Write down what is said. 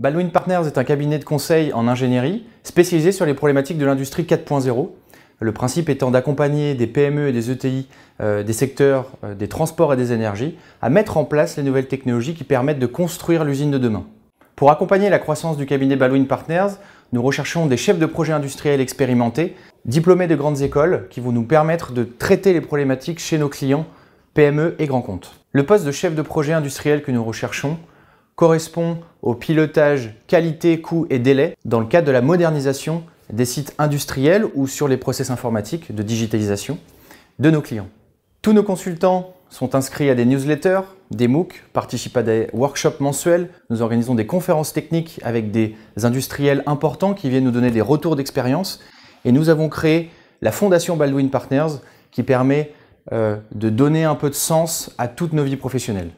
Baldwin Partners est un cabinet de conseil en ingénierie spécialisé sur les problématiques de l'industrie 4.0. Le principe étant d'accompagner des PME et des ETI euh, des secteurs euh, des transports et des énergies à mettre en place les nouvelles technologies qui permettent de construire l'usine de demain. Pour accompagner la croissance du cabinet Baldwin Partners, nous recherchons des chefs de projet industriels expérimentés, diplômés de grandes écoles, qui vont nous permettre de traiter les problématiques chez nos clients, PME et grands comptes. Le poste de chef de projet industriel que nous recherchons correspond au pilotage qualité, coût et délai dans le cadre de la modernisation des sites industriels ou sur les process informatiques de digitalisation de nos clients. Tous nos consultants sont inscrits à des newsletters, des MOOC, participent à des workshops mensuels. Nous organisons des conférences techniques avec des industriels importants qui viennent nous donner des retours d'expérience. Et nous avons créé la fondation Baldwin Partners qui permet euh, de donner un peu de sens à toutes nos vies professionnelles.